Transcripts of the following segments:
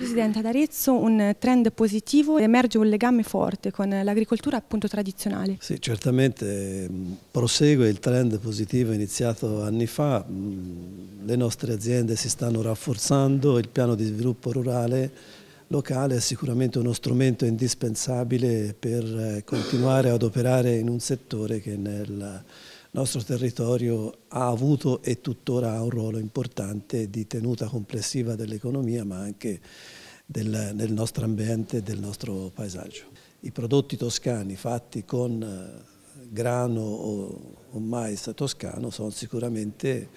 Presidente, ad Arezzo un trend positivo, emerge un legame forte con l'agricoltura appunto tradizionale. Sì, certamente mm, prosegue il trend positivo iniziato anni fa, mm, le nostre aziende si stanno rafforzando, il piano di sviluppo rurale locale è sicuramente uno strumento indispensabile per eh, continuare ad operare in un settore che nel nostro territorio ha avuto e tuttora ha un ruolo importante di tenuta complessiva dell'economia ma anche del, del, nostro ambiente, e del nostro paesaggio. I prodotti toscani fatti con eh, grano o, o mais toscano sono sicuramente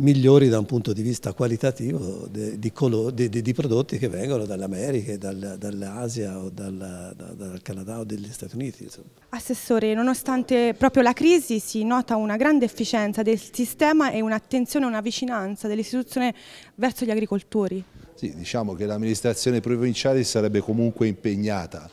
migliori da un punto di vista qualitativo di, di, di, di prodotti che vengono dall'America, dal, dall'Asia o dal, dal, Canada o dagli Stati Uniti. Insomma. Assessore, nonostante proprio la crisi si nota una grande efficienza del sistema e un'attenzione, una vicinanza dell'istituzione verso gli agricoltori. Sì, diciamo che l'amministrazione provinciale sarebbe comunque impegnata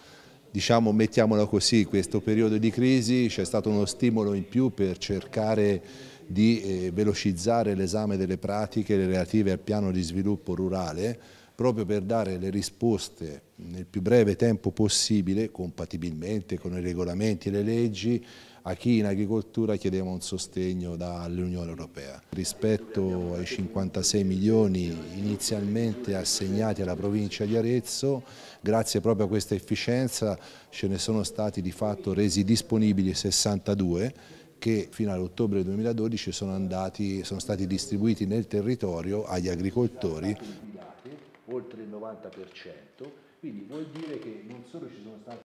diciamo mettiamola così, questo periodo di crisi c'è stato uno stimolo in più per cercare di eh, velocizzare l'esame delle pratiche relative al piano di sviluppo rurale proprio per dare le risposte nel più breve tempo possibile, compatibilmente con i regolamenti e le leggi, a chi in agricoltura chiedeva un sostegno dall'Unione Europea. Rispetto ai 56 milioni inizialmente assegnati alla provincia di Arezzo, grazie proprio a questa efficienza ce ne sono stati di fatto resi disponibili 62 che fino all'ottobre 2012 sono, andati, sono stati distribuiti nel territorio agli agricoltori. Oltre il 90%, quindi vuol dire che non solo ci sono stati